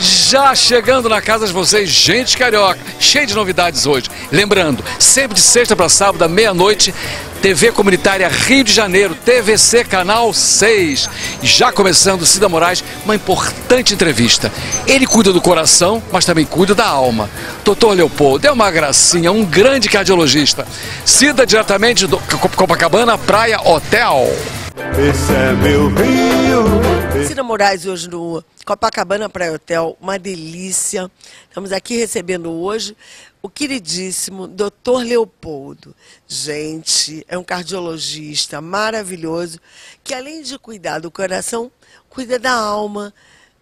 Já chegando na casa de vocês, gente carioca, cheio de novidades hoje. Lembrando, sempre de sexta para sábado, meia-noite, TV Comunitária Rio de Janeiro, TVC Canal 6. Já começando, Cida Moraes, uma importante entrevista. Ele cuida do coração, mas também cuida da alma. Doutor Leopoldo é uma gracinha, um grande cardiologista. Cida, diretamente do Copacabana, Praia Hotel esse é meu Rio. Cira Moraes hoje no Copacabana Praia Hotel, uma delícia. Estamos aqui recebendo hoje o queridíssimo Dr. Leopoldo. Gente, é um cardiologista maravilhoso que além de cuidar do coração, cuida da alma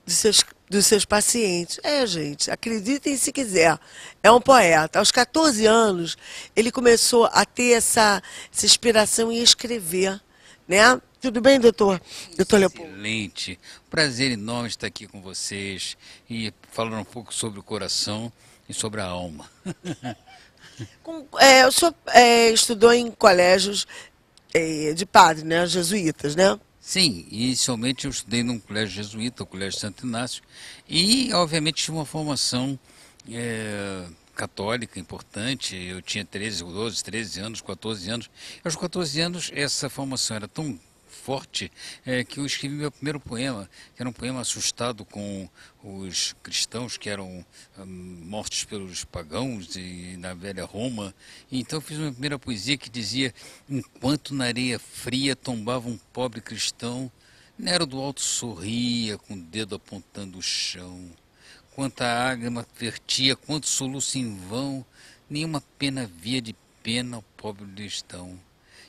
dos seus dos seus pacientes. É, gente, acreditem se quiser. É um poeta. Aos 14 anos, ele começou a ter essa, essa inspiração em escrever, né? Tudo bem, doutor? Doutor Leopoldo. Excelente. Prazer enorme estar aqui com vocês e falar um pouco sobre o coração e sobre a alma. Com, é, o senhor é, estudou em colégios é, de padre, né? Jesuítas, né? Sim, inicialmente eu estudei num colégio jesuíta, o Colégio Santo Inácio, e obviamente tinha uma formação é, católica importante. Eu tinha 13, 12, 13 anos, 14 anos. Aos 14 anos, essa formação era tão forte é, que eu escrevi meu primeiro poema, que era um poema assustado com os cristãos que eram hum, mortos pelos pagãos e na velha Roma. então eu fiz uma primeira poesia que dizia: Enquanto na areia fria tombava um pobre cristão, Nero do alto sorria, com o dedo apontando o chão. Quanta ágrima vertia, quanto soluço em vão, nenhuma pena via de pena ao pobre cristão.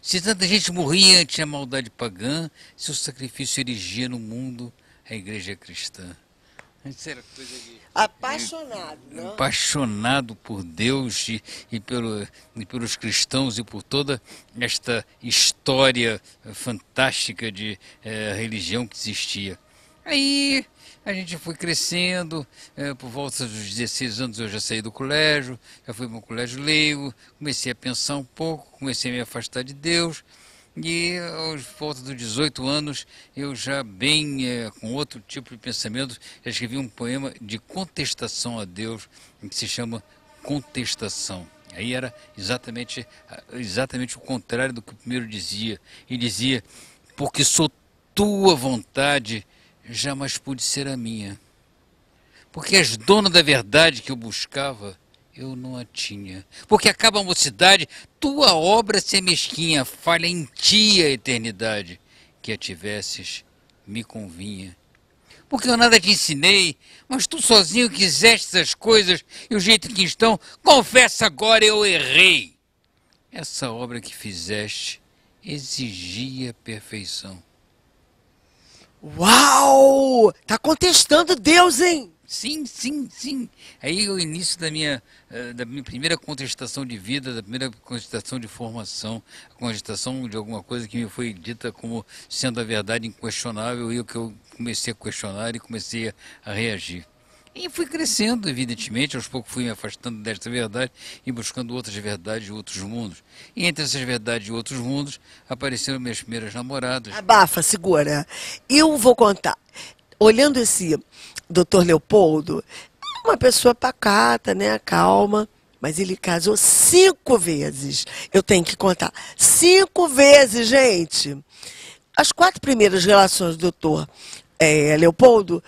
Se tanta gente morria ante a maldade pagã, seu sacrifício erigia no mundo a igreja é cristã. era coisa de... Apaixonado, é, né? não? Apaixonado por Deus e, e, pelo, e pelos cristãos e por toda esta história fantástica de é, religião que existia. Aí a gente foi crescendo, é, por volta dos 16 anos eu já saí do colégio, já fui para um colégio leigo, comecei a pensar um pouco, comecei a me afastar de Deus. E aos volta dos 18 anos, eu já bem é, com outro tipo de pensamento, já escrevi um poema de contestação a Deus, que se chama Contestação. Aí era exatamente, exatamente o contrário do que o primeiro dizia. Ele dizia, porque sou tua vontade jamais pude ser a minha. Porque as dono da verdade que eu buscava, eu não a tinha. Porque acaba a mocidade, tua obra se é mesquinha, falha em ti a eternidade. Que a tivesses, me convinha. Porque eu nada te ensinei, mas tu sozinho quiseste essas coisas e o jeito que estão, confessa agora eu errei. Essa obra que fizeste exigia perfeição. Uau! Tá contestando Deus, hein? Sim, sim, sim. Aí o início da minha, eh, da minha primeira contestação de vida, da primeira contestação de formação, contestação de alguma coisa que me foi dita como sendo a verdade inquestionável e o que eu comecei a questionar e comecei a reagir. E fui crescendo, evidentemente, aos poucos fui me afastando desta verdade e buscando outras verdades e outros mundos. E entre essas verdades e outros mundos apareceram minhas primeiras namoradas. Abafa, segura. Eu vou contar. Olhando esse doutor Leopoldo, uma pessoa pacata, né, calma, mas ele casou cinco vezes. Eu tenho que contar. Cinco vezes, gente. As quatro primeiras relações do doutor é, Leopoldo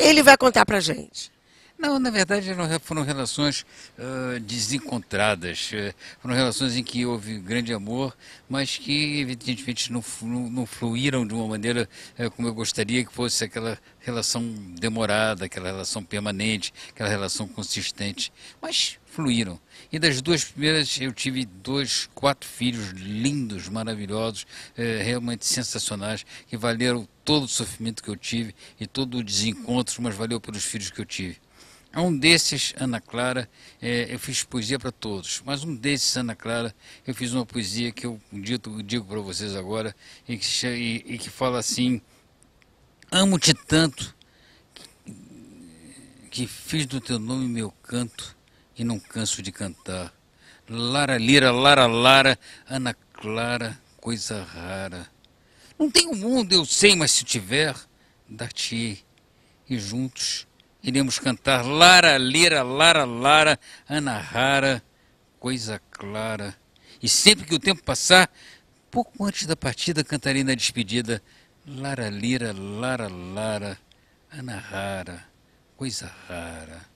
ele vai contar para gente. Não, na verdade foram relações uh, desencontradas, eh, foram relações em que houve grande amor, mas que evidentemente não, não, não fluíram de uma maneira uh, como eu gostaria que fosse aquela relação demorada, aquela relação permanente, aquela relação consistente. Mas fluíram. E das duas primeiras eu tive dois, quatro filhos lindos, maravilhosos, eh, realmente sensacionais, que valeram todo o sofrimento que eu tive e todo o desencontro, mas valeu pelos filhos que eu tive. Um desses, Ana Clara, eh, eu fiz poesia para todos, mas um desses, Ana Clara, eu fiz uma poesia que eu dito, digo para vocês agora e que, e, e que fala assim: Amo-te tanto que fiz do teu nome meu canto e não canso de cantar. Lara Lira, Lara Lara, Ana Clara, coisa rara. Não tem o um mundo, eu sei, mas se tiver, dar-te-ei. E juntos iremos cantar Lara Lira, Lara Lara, Ana Rara, coisa clara. E sempre que o tempo passar, pouco antes da partida, cantarei na despedida Lara Lira, Lara Lara, Ana Rara, coisa rara.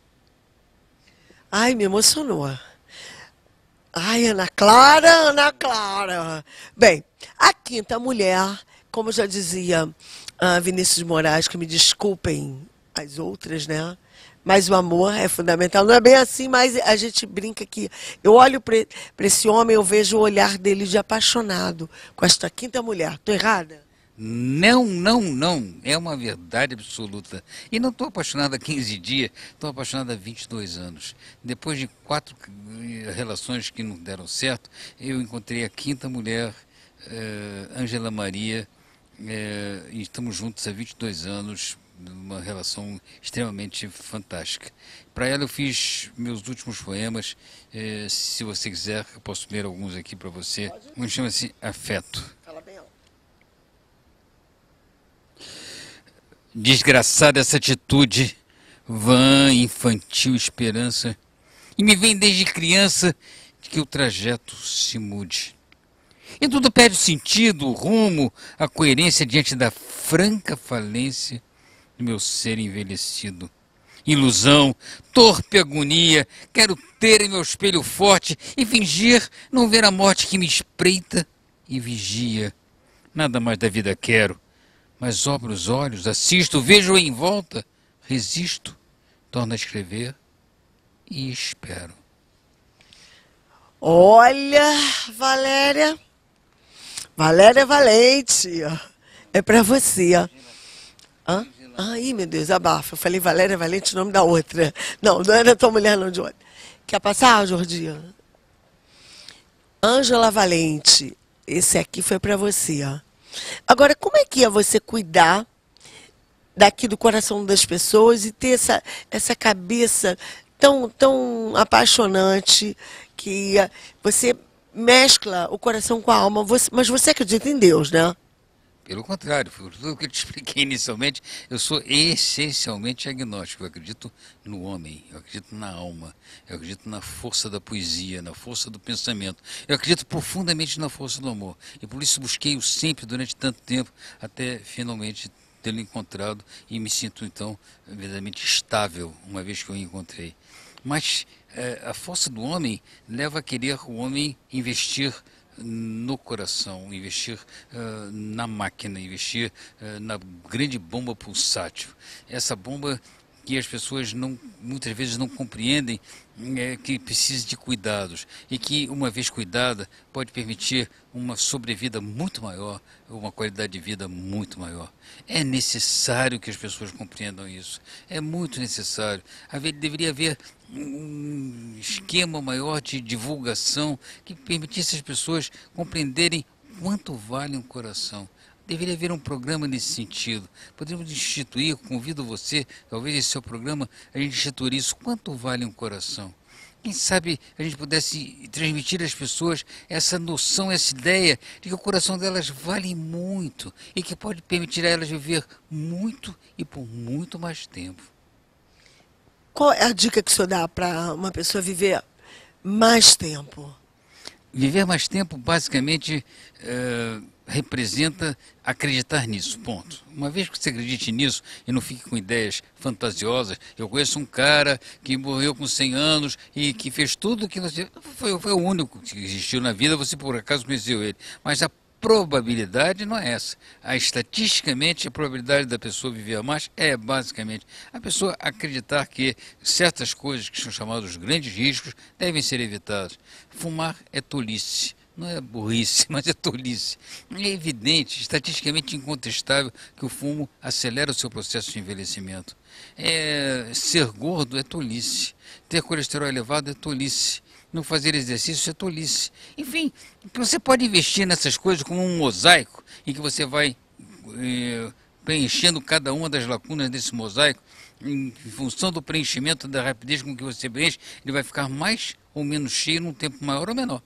Ai, me emocionou. Ai, Ana Clara, Ana Clara. Bem, a quinta mulher, como já dizia a Vinícius de Moraes, que me desculpem as outras, né? Mas o amor é fundamental. Não é bem assim, mas a gente brinca que eu olho para esse homem, eu vejo o olhar dele de apaixonado com esta quinta mulher. Tô errada? Não, não, não. É uma verdade absoluta. E não estou apaixonado há 15 dias, estou apaixonado há 22 anos. Depois de quatro eh, relações que não deram certo, eu encontrei a quinta mulher, eh, Ângela Maria, eh, e estamos juntos há 22 anos, uma relação extremamente fantástica. Para ela eu fiz meus últimos poemas, eh, se você quiser, eu posso ler alguns aqui para você. Um chama-se Afeto. Desgraçada essa atitude, vã, infantil esperança, e me vem desde criança de que o trajeto se mude. E tudo perde o sentido, o rumo, a coerência diante da franca falência do meu ser envelhecido. Ilusão, torpe agonia, quero ter em meu espelho forte e fingir não ver a morte que me espreita e vigia. Nada mais da vida quero, mas abro os olhos, assisto, vejo em volta, resisto, torno a escrever e espero. Olha, Valéria, Valéria Valente, é para você. Hã? Ai, meu Deus, abafa. Eu falei Valéria Valente, nome da outra. Não, não era tua mulher, não, de Johnny. Quer passar, Jordi? Ângela Valente, esse aqui foi para você, ó. Agora, como é que é você cuidar daqui do coração das pessoas e ter essa, essa cabeça tão, tão apaixonante que ah, você mescla o coração com a alma, você, mas você acredita em Deus, né? Pelo contrário, tudo que eu te expliquei inicialmente, eu sou essencialmente agnóstico. Eu acredito no homem, eu acredito na alma, eu acredito na força da poesia, na força do pensamento. Eu acredito profundamente na força do amor. E por isso busquei-o sempre durante tanto tempo, até finalmente tê-lo encontrado e me sinto então verdadeiramente estável uma vez que eu o encontrei. Mas é, a força do homem leva a querer o homem investir no coração, investir uh, na máquina, investir uh, na grande bomba pulsátil. Essa bomba que as pessoas não, muitas vezes não compreendem é, que precisa de cuidados e que, uma vez cuidada, pode permitir uma sobrevida muito maior, uma qualidade de vida muito maior. É necessário que as pessoas compreendam isso, é muito necessário. Haver, deveria haver um esquema maior de divulgação que permitisse as pessoas compreenderem quanto vale um coração. Deveria haver um programa nesse sentido. Poderíamos instituir, convido você, talvez esse seu programa, a gente instituir isso. Quanto vale um coração? Quem sabe a gente pudesse transmitir às pessoas essa noção, essa ideia de que o coração delas vale muito e que pode permitir a elas viver muito e por muito mais tempo. Qual é a dica que o senhor dá para uma pessoa viver mais tempo? Viver mais tempo, basicamente, é, representa acreditar nisso, ponto. Uma vez que você acredite nisso e não fique com ideias fantasiosas, eu conheço um cara que morreu com 100 anos e que fez tudo que você... Foi, foi o único que existiu na vida, você por acaso conheceu ele. Mas a probabilidade não é essa. A, estatisticamente, a probabilidade da pessoa viver mais é basicamente a pessoa acreditar que certas coisas que são chamadas os grandes riscos devem ser evitadas. Fumar é tolice. Não é burrice, mas é tolice. É evidente, estatisticamente incontestável, que o fumo acelera o seu processo de envelhecimento. É, ser gordo é tolice. Ter colesterol elevado é tolice não fazer exercício, isso é tolice. Enfim, você pode investir nessas coisas como um mosaico, em que você vai eh, preenchendo cada uma das lacunas desse mosaico, em função do preenchimento, da rapidez com que você preenche, ele vai ficar mais ou menos cheio num tempo maior ou menor.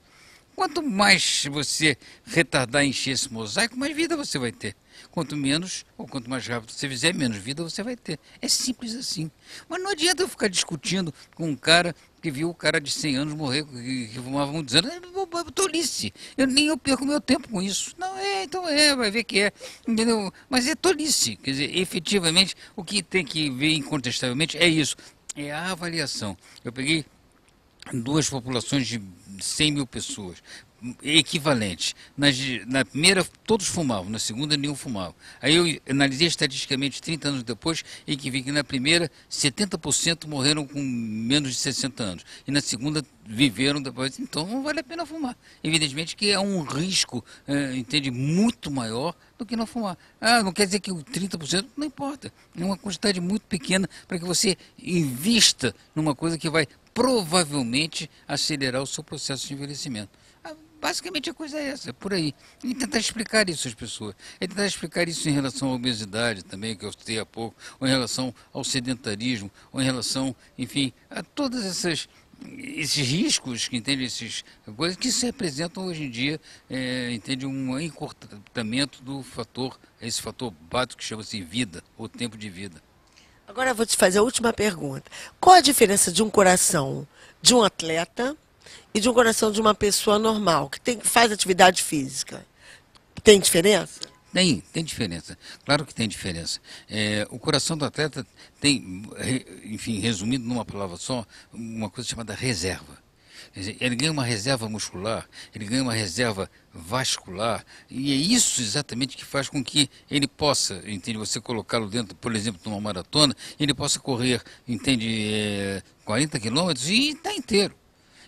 Quanto mais você retardar e encher esse mosaico, mais vida você vai ter. Quanto menos, ou quanto mais rápido você fizer, menos vida você vai ter. É simples assim. Mas não adianta eu ficar discutindo com um cara que viu o cara de 100 anos morrer, que, que fumava muito dizendo, É tolice. Eu nem eu perco meu tempo com isso. Não é, então é, vai ver que é. Entendeu? Mas é tolice. Quer dizer, efetivamente, o que tem que ver incontestavelmente é isso. É a avaliação. Eu peguei duas populações de 100 mil pessoas, equivalentes. na primeira, todos fumavam, na segunda, nenhum fumava. Aí eu analisei estatisticamente 30 anos depois e que vi que na primeira, 70% morreram com menos de 60 anos. E na segunda, viveram depois. Então, não vale a pena fumar. Evidentemente que é um risco, é, entende, muito maior do que não fumar. Ah, não quer dizer que o 30% não importa. É uma quantidade muito pequena para que você invista numa coisa que vai provavelmente acelerar o seu processo de envelhecimento. Ah, basicamente a coisa é essa, por aí. E tentar explicar isso às pessoas. E tentar explicar isso em relação à obesidade também, que eu citei há pouco, ou em relação ao sedentarismo, ou em relação, enfim, a todas essas esses riscos que entende esses coisas que se apresentam hoje em dia é, entende um encurtamento do fator esse fator básico que chama-se vida ou tempo de vida Agora eu vou te fazer a última pergunta. Qual a diferença de um coração de um atleta e de um coração de uma pessoa normal, que tem, faz atividade física? Tem diferença? Tem, tem diferença. Claro que tem diferença. É, o coração do atleta tem, enfim, resumido numa palavra só, uma coisa chamada reserva ele ganha uma reserva muscular, ele ganha uma reserva vascular, e é isso exatamente que faz com que ele possa, entende, você colocá-lo dentro, por exemplo, de uma maratona, ele possa correr, entende, é, eh, 40 quilômetros e está inteiro.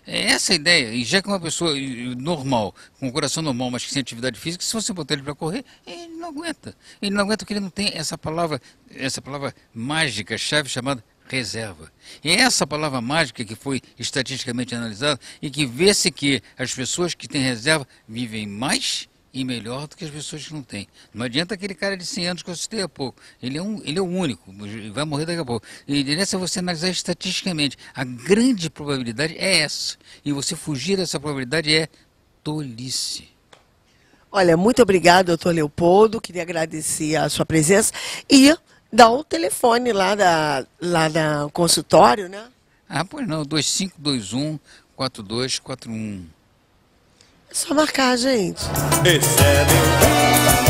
É essa a ideia. E já que uma pessoa normal, com o coração normal, mas que sem atividade física, se você botar ele para correr, ele não aguenta. Ele não aguenta porque ele não tem essa palavra, essa palavra mágica, chave chamada reserva. E é essa palavra mágica que foi estatisticamente analisada e que vê-se que as pessoas que têm reserva vivem mais e melhor do que as pessoas que não têm. Não adianta aquele cara de 100 anos que eu citei há pouco. Ele é, um, ele é o único, vai morrer daqui a pouco. E nessa você analisar estatisticamente. A grande probabilidade é essa. E você fugir dessa probabilidade é tolice. Olha, muito obrigado, doutor Leopoldo. Queria agradecer a sua presença. E Dá o telefone lá da, lá da consultório, né? Ah, pois não, 2521 4241. É só marcar, gente. Excelente.